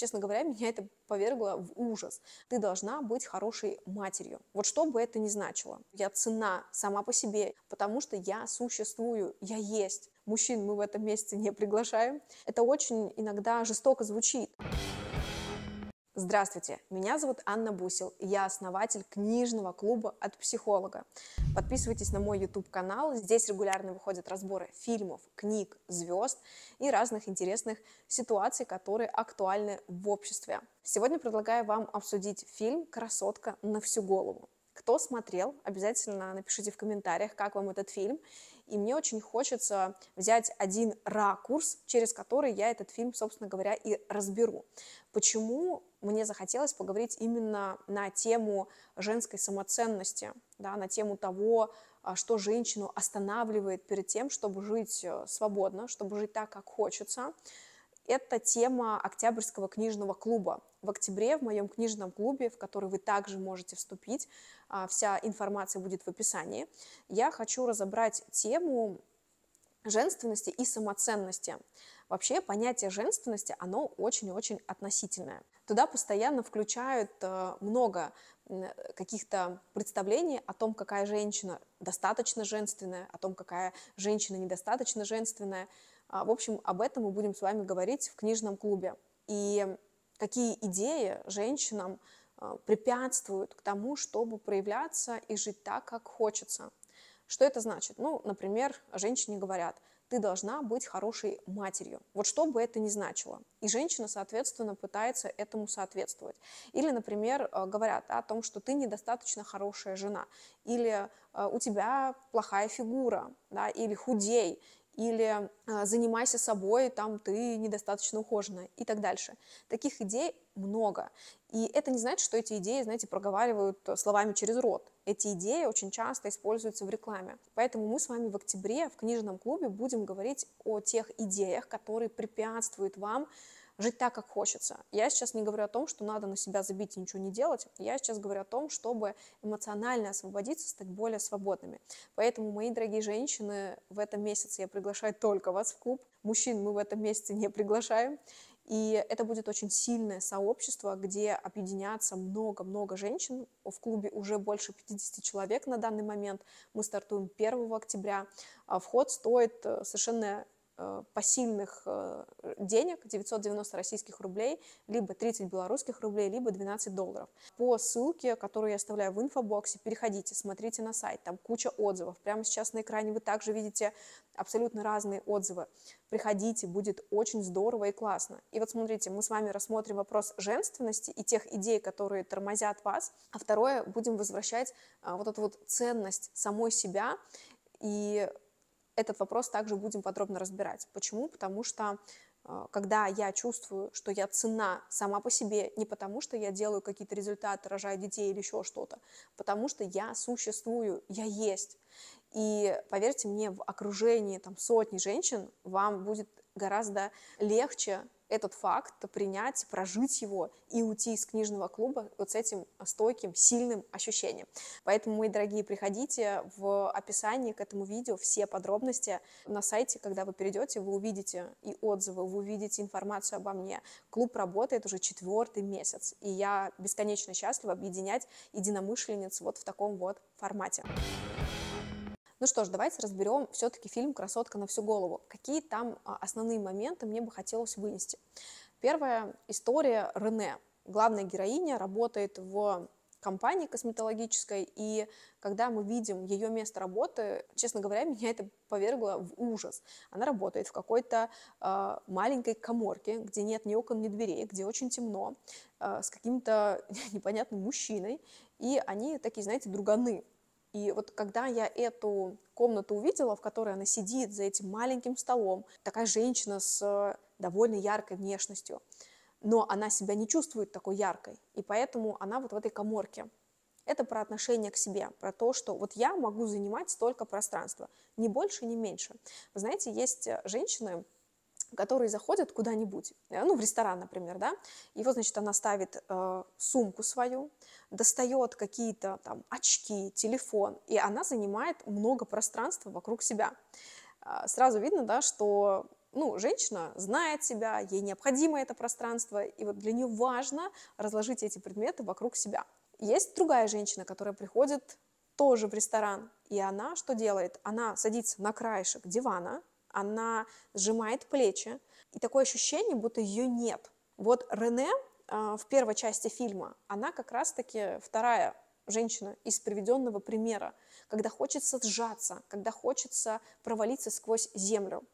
честно говоря, меня это повергло в ужас. Ты должна быть хорошей матерью. Вот что бы это ни значило. Я цена сама по себе, потому что я существую, я есть. Мужчин мы в этом месяце не приглашаем. Это очень иногда жестоко звучит. Здравствуйте, меня зовут Анна Бусел, и я основатель книжного клуба «От психолога». Подписывайтесь на мой YouTube-канал, здесь регулярно выходят разборы фильмов, книг, звезд и разных интересных ситуаций, которые актуальны в обществе. Сегодня предлагаю вам обсудить фильм «Красотка на всю голову». Кто смотрел, обязательно напишите в комментариях, как вам этот фильм. И мне очень хочется взять один ракурс, через который я этот фильм, собственно говоря, и разберу. Почему мне захотелось поговорить именно на тему женской самоценности, да, на тему того, а, что женщину останавливает перед тем, чтобы жить э, свободно, чтобы жить так, как хочется. Это тема Октябрьского книжного клуба. В октябре в моем книжном клубе, в который вы также можете вступить, а, вся информация будет в описании, я хочу разобрать тему женственности и самоценности. Вообще понятие женственности, оно очень-очень относительное. Туда постоянно включают э, много каких-то представлений о том, какая женщина достаточно женственная, о том, какая женщина недостаточно женственная. А, в общем, об этом мы будем с вами говорить в книжном клубе. И какие идеи женщинам э, препятствуют к тому, чтобы проявляться и жить так, как хочется – что это значит? Ну, например, женщине говорят, ты должна быть хорошей матерью. Вот что бы это ни значило. И женщина, соответственно, пытается этому соответствовать. Или, например, э, говорят о том, что ты недостаточно хорошая жена, или э, у тебя плохая фигура, да, или худей, или э, занимайся собой, там ты недостаточно ухоженная и так дальше. Таких идей много. И это не значит, что эти идеи, знаете, проговаривают словами через рот эти идеи очень часто используются в рекламе. Поэтому мы с вами в октябре в книжном клубе будем говорить о тех идеях, которые препятствуют вам жить так, как хочется. Я сейчас не говорю о том, что надо на себя забить и ничего не делать. Я сейчас говорю о том, чтобы эмоционально освободиться, стать более свободными. Поэтому, мои дорогие женщины, в этом месяце я приглашаю только вас в клуб. Мужчин мы в этом месяце не приглашаем. И это будет очень сильное сообщество, где объединятся много-много женщин. В клубе уже больше 50 человек на данный момент. Мы стартуем 1 октября. А вход стоит э, совершенно Э, посильных э, денег, 990 российских рублей, либо 30 белорусских рублей, либо 12 долларов. По ссылке, которую я оставляю в инфобоксе, переходите, смотрите на сайт, там куча отзывов. Прямо сейчас на экране вы также видите абсолютно разные отзывы. Приходите, будет очень здорово и классно. И вот смотрите, мы с вами рассмотрим вопрос женственности и тех идей, которые тормозят вас. А второе, будем возвращать э, вот эту вот ценность самой себя и этот вопрос также будем подробно разбирать. Почему? Потому что э, когда я чувствую, что я цена сама по себе, не потому что я делаю какие-то результаты, рожаю детей или еще что-то, потому что я существую, я есть. И поверьте мне, в окружении там сотни женщин вам будет гораздо легче этот факт принять, прожить его и уйти из книжного клуба вот с этим стойким, сильным ощущением. Поэтому, мои дорогие, приходите в описании к этому видео все подробности на сайте, когда вы перейдете, вы увидите и отзывы, вы увидите информацию обо мне. Клуб работает уже четвертый месяц, и я бесконечно счастлива объединять единомышленниц вот в таком вот формате. Ну что ж, давайте разберем все-таки фильм «Красотка на всю голову». Какие там а, основные моменты мне бы хотелось вынести? Первая история Рене. Главная героиня работает в компании косметологической, и когда мы видим ее место работы, честно говоря, меня это повергло в ужас. Она работает в какой-то э, маленькой коморке, где нет ни окон, ни дверей, где очень темно, э, с каким-то непонятным мужчиной, и они такие, знаете, друганы. И вот когда я эту комнату увидела, в которой она сидит за этим маленьким столом, такая женщина с довольно яркой внешностью, но она себя не чувствует такой яркой, и поэтому она вот в этой коморке. Это про отношение к себе, про то, что вот я могу занимать столько пространства, ни больше, ни меньше. Вы знаете, есть женщины, которые заходят куда-нибудь, э, ну, в ресторан, например, да, и вот, значит, она ставит э, сумку свою, достает какие-то там очки, телефон, и она занимает много пространства вокруг себя. Э, сразу видно, да, что, ну, женщина знает себя, ей необходимо это пространство, и вот для нее важно разложить эти предметы вокруг себя. Есть другая женщина, которая приходит тоже в ресторан, и она что делает? Она садится на краешек дивана, она сжимает плечи, и такое ощущение, будто ее нет. Вот Рене э, в первой части фильма, она как раз-таки вторая женщина из приведенного примера, когда хочется сжаться, когда хочется провалиться сквозь землю.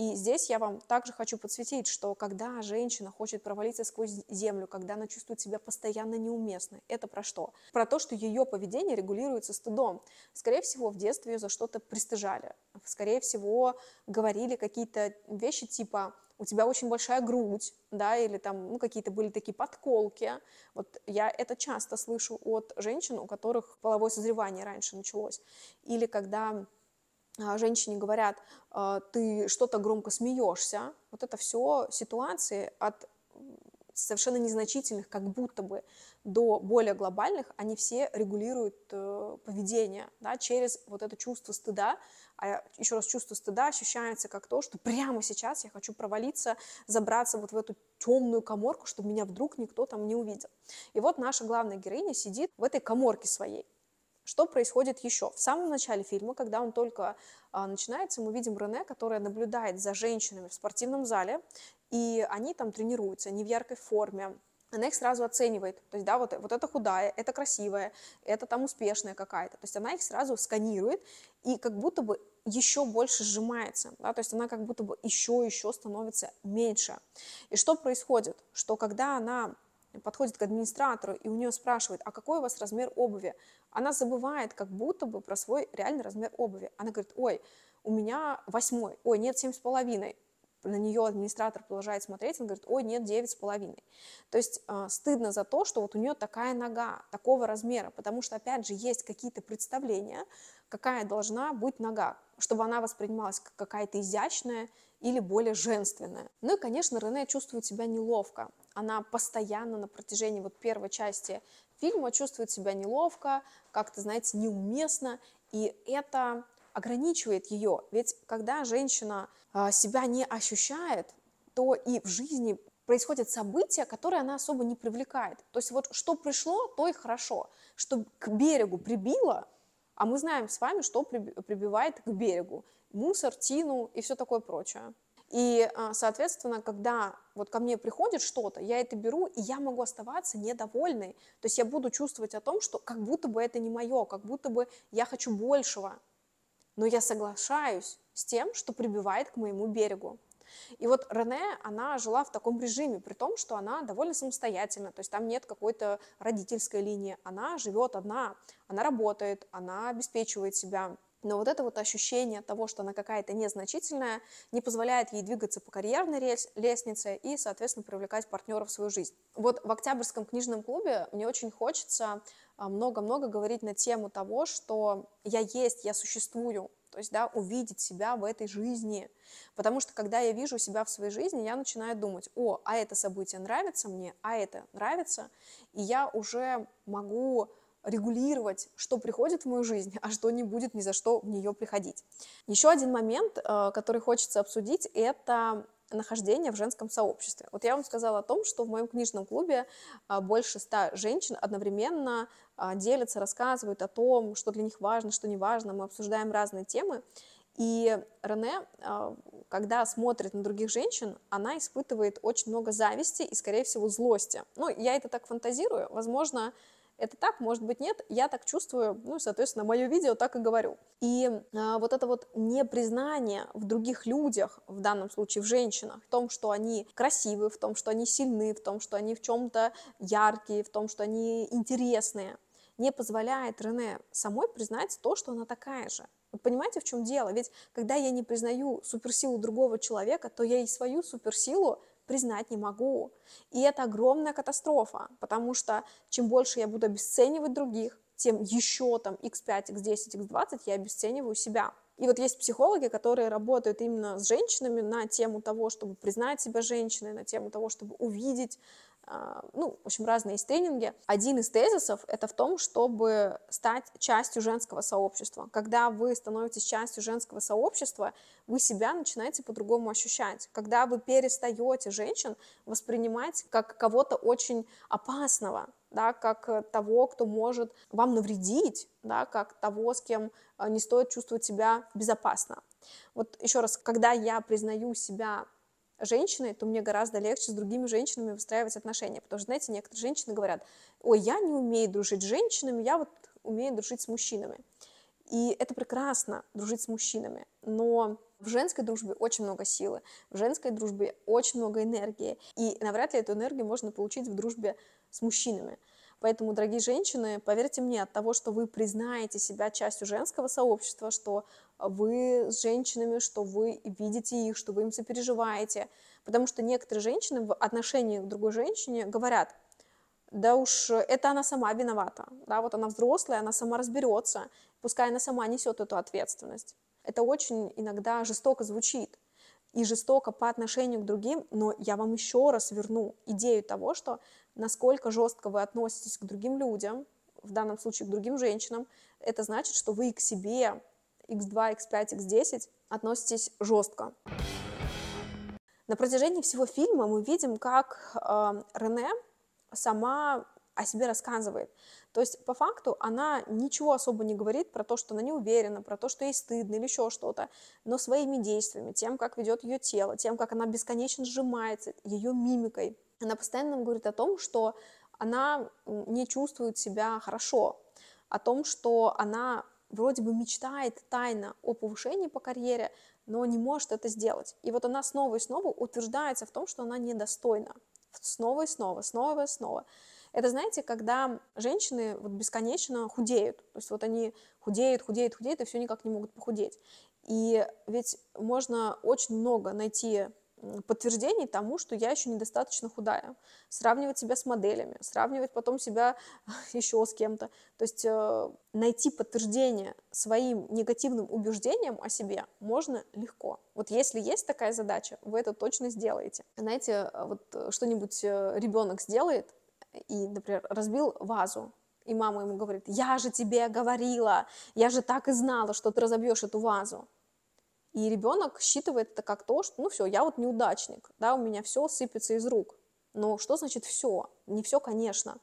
И здесь я вам также хочу подсветить, что когда женщина хочет провалиться сквозь землю, когда она чувствует себя постоянно неуместной, это про что? Про то, что ее поведение регулируется стыдом. Скорее всего, в детстве ее за что-то пристыжали. Скорее всего, говорили какие-то вещи типа у тебя очень большая грудь, да, или там, ну, какие-то были такие подколки. Вот я это часто слышу от женщин, у которых половое созревание раньше началось. Или когда а, женщине говорят, а, ты что-то громко смеешься, вот это все ситуации от совершенно незначительных, как будто бы, до более глобальных, они все регулируют э, поведение, да, через вот это чувство стыда. А еще раз, чувство стыда ощущается как то, что прямо сейчас я хочу провалиться, забраться вот в эту темную коморку, чтобы меня вдруг никто там не увидел. И вот наша главная героиня сидит в этой коморке своей, что происходит еще? В самом начале фильма, когда он только а, начинается, мы видим Рене, которая наблюдает за женщинами в спортивном зале, и они там тренируются, не в яркой форме, она их сразу оценивает. То есть, да, вот, вот это худая, это красивая, это там успешная какая-то. То есть она их сразу сканирует и как будто бы еще больше сжимается. Да? То есть она как будто бы еще-еще становится меньше. И что происходит? Что когда она подходит к администратору и у нее спрашивает, а какой у вас размер обуви? Она забывает как будто бы про свой реальный размер обуви. Она говорит, ой, у меня восьмой, ой, нет, семь с половиной. На нее администратор продолжает смотреть, он говорит, ой, нет, девять с половиной. То есть э, стыдно за то, что вот у нее такая нога, такого размера, потому что, опять же, есть какие-то представления какая должна быть нога, чтобы она воспринималась как какая-то изящная или более женственная. Ну и, конечно, Рене чувствует себя неловко. Она постоянно на протяжении вот первой части фильма чувствует себя неловко, как-то, знаете, неуместно, и это ограничивает ее. Ведь когда женщина а, себя не ощущает, то и в жизни происходят события, которые она особо не привлекает. То есть вот что пришло, то и хорошо. Что к берегу прибило – а мы знаем с вами, что прибивает к берегу. Мусор, тину и все такое прочее. И, а, соответственно, когда вот ко мне приходит что-то, я это беру, и я могу оставаться недовольной. То есть я буду чувствовать о том, что как будто бы это не мое, как будто бы я хочу большего. Но я соглашаюсь с тем, что прибивает к моему берегу. И вот Рене, она жила в таком режиме, при том, что она довольно самостоятельна, то есть там нет какой-то родительской линии, она живет одна, она работает, она обеспечивает себя, но вот это вот ощущение того, что она какая-то незначительная, не позволяет ей двигаться по карьерной лестнице и, соответственно, привлекать партнеров в свою жизнь. Вот в Октябрьском книжном клубе мне очень хочется а, много-много говорить на тему того, что я есть, я существую, есть, да, увидеть себя в этой жизни. Потому что, когда я вижу себя в своей жизни, я начинаю думать, о, а это событие нравится мне, а это нравится, и я уже могу регулировать, что приходит в мою жизнь, а что не будет ни за что в нее приходить. Еще один момент, э, который хочется обсудить, это нахождения в женском сообществе. Вот я вам сказала о том, что в моем книжном клубе а, больше ста женщин одновременно а, делятся, рассказывают о том, что для них важно, что не важно. Мы обсуждаем разные темы. И Рене, а, когда смотрит на других женщин, она испытывает очень много зависти и, скорее всего, злости. Ну, я это так фантазирую. Возможно, это так, может быть нет, я так чувствую, ну, соответственно, мое видео так и говорю. И э, вот это вот непризнание в других людях, в данном случае в женщинах, в том, что они красивы, в том, что они сильны, в том, что они в чем-то яркие, в том, что они интересные, не позволяет Рене самой признать то, что она такая же. Вот понимаете, в чем дело? Ведь когда я не признаю суперсилу другого человека, то я и свою суперсилу признать не могу. И это огромная катастрофа, потому что чем больше я буду обесценивать других, тем еще там x5, x10, x20 я обесцениваю себя. И вот есть психологи, которые работают именно с женщинами на тему того, чтобы признать себя женщиной, на тему того, чтобы увидеть а, ну, в общем, разные есть тренинги. Один из тезисов — это в том, чтобы стать частью женского сообщества. Когда вы становитесь частью женского сообщества, вы себя начинаете по-другому ощущать. Когда вы перестаете женщин воспринимать как кого-то очень опасного, да, как э, того, кто может вам навредить, да, как того, с кем э, не стоит чувствовать себя безопасно. Вот еще раз, когда я признаю себя женщиной, то мне гораздо легче с другими женщинами выстраивать отношения. Потому что, знаете, некоторые женщины говорят, ой, я не умею дружить с женщинами, я вот умею дружить с мужчинами. И это прекрасно, дружить с мужчинами. Но в женской дружбе очень много силы, в женской дружбе очень много энергии. И навряд ли эту энергию можно получить в дружбе с мужчинами. Поэтому, дорогие женщины, поверьте мне, от того, что вы признаете себя частью женского сообщества, что вы с женщинами, что вы видите их, что вы им сопереживаете. Потому что некоторые женщины в отношении к другой женщине говорят, да уж это она сама виновата, да, вот она взрослая, она сама разберется, пускай она сама несет эту ответственность. Это очень иногда жестоко звучит и жестоко по отношению к другим, но я вам еще раз верну идею того, что насколько жестко вы относитесь к другим людям, в данном случае к другим женщинам, это значит, что вы и к себе x2, x5, x10 относитесь жестко. На протяжении всего фильма мы видим, как э, Рене сама о себе рассказывает. То есть, по факту, она ничего особо не говорит про то, что она не уверена, про то, что ей стыдно или еще что-то, но своими действиями, тем, как ведет ее тело, тем, как она бесконечно сжимается, ее мимикой, она постоянно нам говорит о том, что она не чувствует себя хорошо, о том, что она вроде бы мечтает тайно о повышении по карьере, но не может это сделать. И вот она снова и снова утверждается в том, что она недостойна. Снова и снова, снова и снова. Это, знаете, когда женщины вот бесконечно худеют. То есть вот они худеют, худеют, худеют, и все никак не могут похудеть. И ведь можно очень много найти подтверждений тому, что я еще недостаточно худая. Сравнивать себя с моделями, сравнивать потом себя еще с кем-то. То есть э, найти подтверждение своим негативным убеждениям о себе можно легко. Вот если есть такая задача, вы это точно сделаете. Знаете, а, вот э, что-нибудь э, ребенок сделает и, например, разбил вазу, и мама ему говорит, я же тебе говорила, я же так и знала, что ты разобьешь эту вазу. И ребенок считывает это как то, что, ну все, я вот неудачник, да, у меня все сыпется из рук. Но что значит все? Не все, конечно.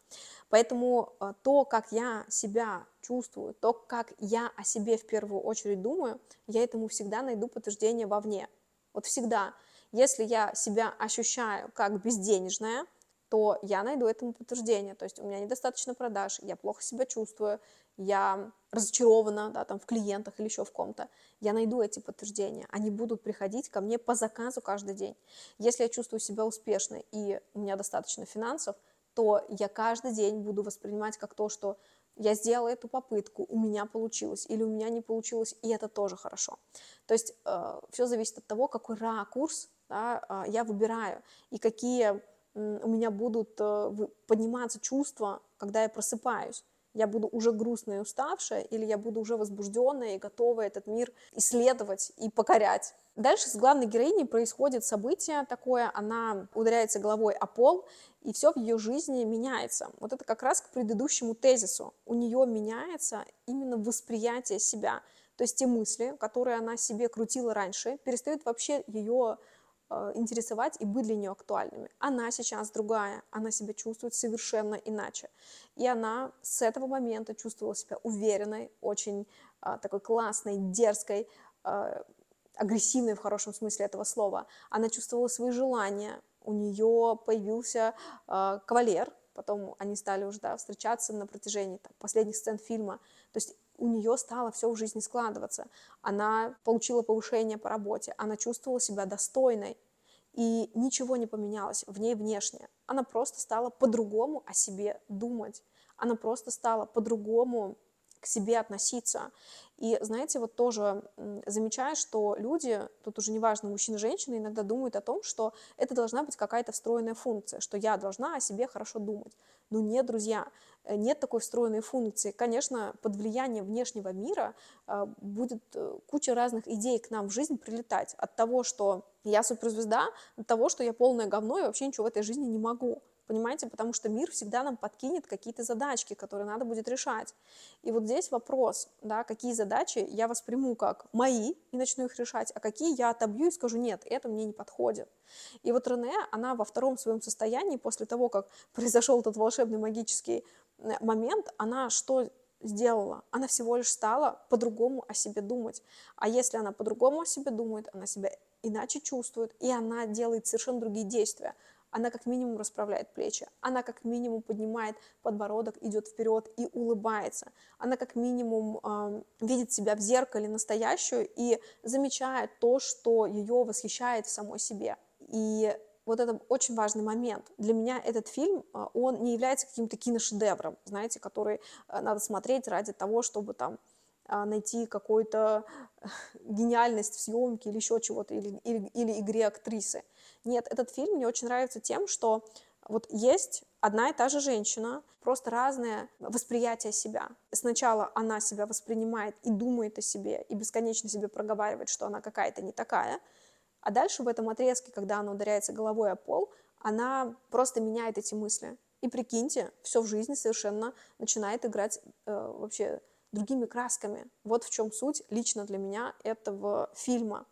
Поэтому э, то, как я себя чувствую, то, как я о себе в первую очередь думаю, я этому всегда найду подтверждение вовне. Вот всегда. Если я себя ощущаю как безденежная, то я найду этому подтверждение. То есть у меня недостаточно продаж, я плохо себя чувствую, я разочарована да, там, в клиентах или еще в ком-то. Я найду эти подтверждения. Они будут приходить ко мне по заказу каждый день. Если я чувствую себя успешной и у меня достаточно финансов, то я каждый день буду воспринимать как то, что я сделала эту попытку, у меня получилось или у меня не получилось, и это тоже хорошо. То есть э, все зависит от того, какой ракурс да, э, я выбираю и какие у меня будут э, подниматься чувства, когда я просыпаюсь. Я буду уже грустная и уставшая, или я буду уже возбужденная и готова этот мир исследовать и покорять. Дальше с главной героиней происходит событие такое, она ударяется головой о пол, и все в ее жизни меняется. Вот это как раз к предыдущему тезису. У нее меняется именно восприятие себя. То есть те мысли, которые она себе крутила раньше, перестают вообще ее Э, интересовать и быть для нее актуальными. Она сейчас другая, она себя чувствует совершенно иначе. И она с этого момента чувствовала себя уверенной, очень э, такой классной, дерзкой, э, агрессивной в хорошем смысле этого слова. Она чувствовала свои желания, у нее появился кавалер, потом они стали уже да, встречаться на протяжении там, последних сцен фильма. То есть у нее стало все в жизни складываться. Она получила повышение по работе, она чувствовала себя достойной, и ничего не поменялось в ней внешне. Она просто стала по-другому о себе думать, она просто стала по-другому к себе относиться. И, знаете, вот тоже замечаю, что люди, тут уже неважно, мужчина, женщина, иногда думают о том, что это должна быть какая-то встроенная функция, что я должна о себе хорошо думать. Но ну нет, друзья, э, нет такой встроенной функции. Конечно, под влияние внешнего мира э, будет э, куча разных идей к нам в жизнь прилетать. От того, что я суперзвезда, от того, что я полное говно и вообще ничего в этой жизни не могу понимаете, потому что мир всегда нам подкинет какие-то задачки, которые надо будет решать. И вот здесь вопрос, да, какие задачи я восприму как мои и начну их решать, а какие я отобью и скажу, нет, это мне не подходит. И вот Рене, она во втором своем состоянии, после того, как произошел этот волшебный магический э, момент, она что сделала. Она всего лишь стала по-другому о себе думать. А если она по-другому о себе думает, она себя иначе чувствует, и она делает совершенно другие действия. Она как минимум расправляет плечи, она как минимум поднимает подбородок, идет вперед и улыбается. Она как минимум э, видит себя в зеркале настоящую и замечает то, что ее восхищает в самой себе. И вот это очень важный момент. Для меня этот фильм, а, он не является каким-то киношедевром, знаете, который а, надо смотреть ради того, чтобы там а, найти какую-то э, гениальность в съемке или еще чего-то, или, или, или игре актрисы. Нет, этот фильм мне очень нравится тем, что вот есть одна и та же женщина, просто разное восприятие себя. Сначала она себя воспринимает и думает о себе, и бесконечно себе проговаривает, что она какая-то не такая, а дальше в этом отрезке, когда она ударяется головой о пол, она просто меняет эти мысли. И прикиньте, все в жизни совершенно начинает играть э, вообще другими красками. Вот в чем суть лично для меня этого фильма.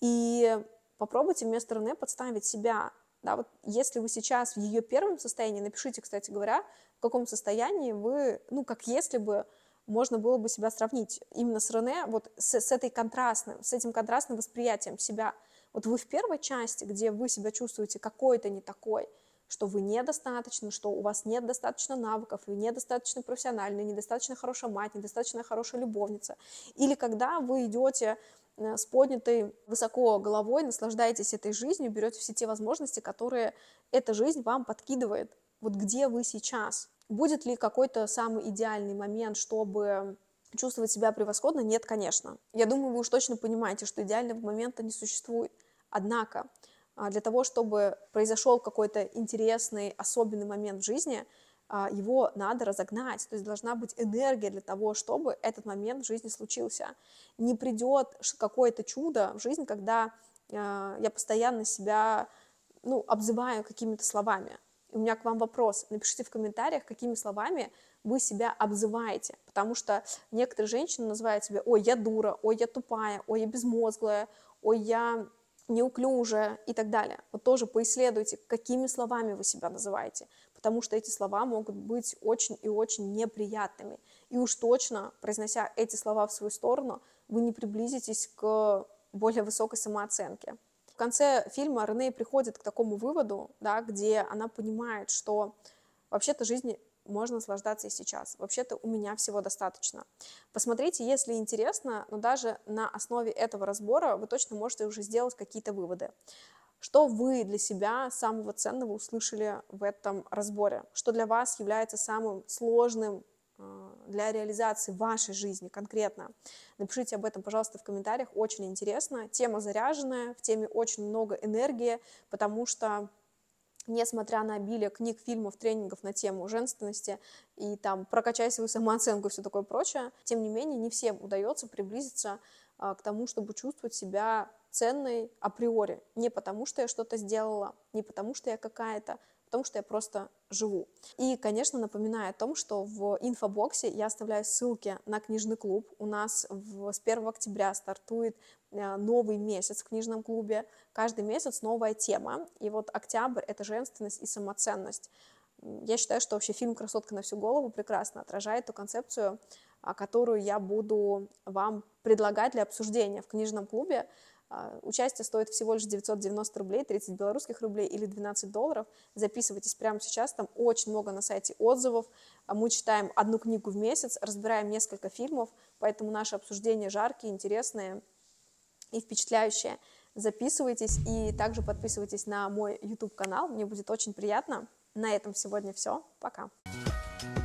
И попробуйте вместо Рене подставить себя. Да, вот если вы сейчас в ее первом состоянии, напишите, кстати говоря, в каком состоянии вы, ну, как если бы можно было бы себя сравнить именно с Рене, вот с, с этой контрастным, с этим контрастным восприятием себя. Вот вы в первой части, где вы себя чувствуете какой-то не такой, что вы недостаточно, что у вас нет достаточно навыков, вы недостаточно профессиональный, недостаточно хорошая мать, недостаточно хорошая любовница. Или когда вы идете Э, с поднятой высоко головой, наслаждайтесь этой жизнью, берете все те возможности, которые эта жизнь вам подкидывает. Вот где вы сейчас? Будет ли какой-то самый идеальный момент, чтобы чувствовать себя превосходно? Нет, конечно. Я думаю, вы уж точно понимаете, что идеального момента не существует. Однако, а, для того, чтобы произошел какой-то интересный, особенный момент в жизни, а, его надо разогнать, то есть должна быть энергия для того, чтобы этот момент в жизни случился. Не придет какое-то чудо в жизнь, когда а, я постоянно себя ну, обзываю какими-то словами. И у меня к вам вопрос. Напишите в комментариях, какими словами вы себя обзываете. Потому что некоторые женщины называют себя «Ой, я дура», «Ой, я тупая», «Ой, я безмозглая», «Ой, я неуклюжая» и так далее. Вот тоже поисследуйте, какими словами вы себя называете потому что эти слова могут быть очень и очень неприятными. И уж точно, произнося эти слова в свою сторону, вы не приблизитесь к более высокой самооценке. В конце фильма Рене приходит к такому выводу, да, где она понимает, что вообще-то жизни можно наслаждаться и сейчас. Вообще-то у меня всего достаточно. Посмотрите, если интересно, но даже на основе этого разбора вы точно можете уже сделать какие-то выводы. Что вы для себя самого ценного услышали в этом разборе? Что для вас является самым сложным а, для реализации вашей жизни конкретно. Напишите об этом, пожалуйста, в комментариях, очень интересно. Тема заряженная, в теме очень много энергии, потому что несмотря на обилие книг, фильмов, тренингов на тему женственности и там прокачай свою самооценку и все такое прочее, тем не менее не всем удается приблизиться а, к тому, чтобы чувствовать себя ценной априори. Не потому, что я что-то сделала, не потому, что я какая-то, а потому что я просто живу. И, конечно, напоминаю о том, что в инфобоксе я оставляю ссылки на книжный клуб. У нас в, с 1 октября стартует а, новый месяц в книжном клубе. Каждый месяц новая тема. И вот октябрь — это женственность и самоценность. Я считаю, что вообще фильм «Красотка на всю голову» прекрасно отражает эту концепцию а, которую я буду вам предлагать для обсуждения в книжном клубе. А, участие стоит всего лишь 990 рублей, 30 белорусских рублей или 12 долларов. Записывайтесь прямо сейчас, там очень много на сайте отзывов. А, мы читаем одну книгу в месяц, разбираем несколько фильмов, поэтому наши обсуждения жаркие, интересные и впечатляющие. Записывайтесь и также подписывайтесь на мой YouTube-канал, мне будет очень приятно. На этом сегодня все, пока! Thank you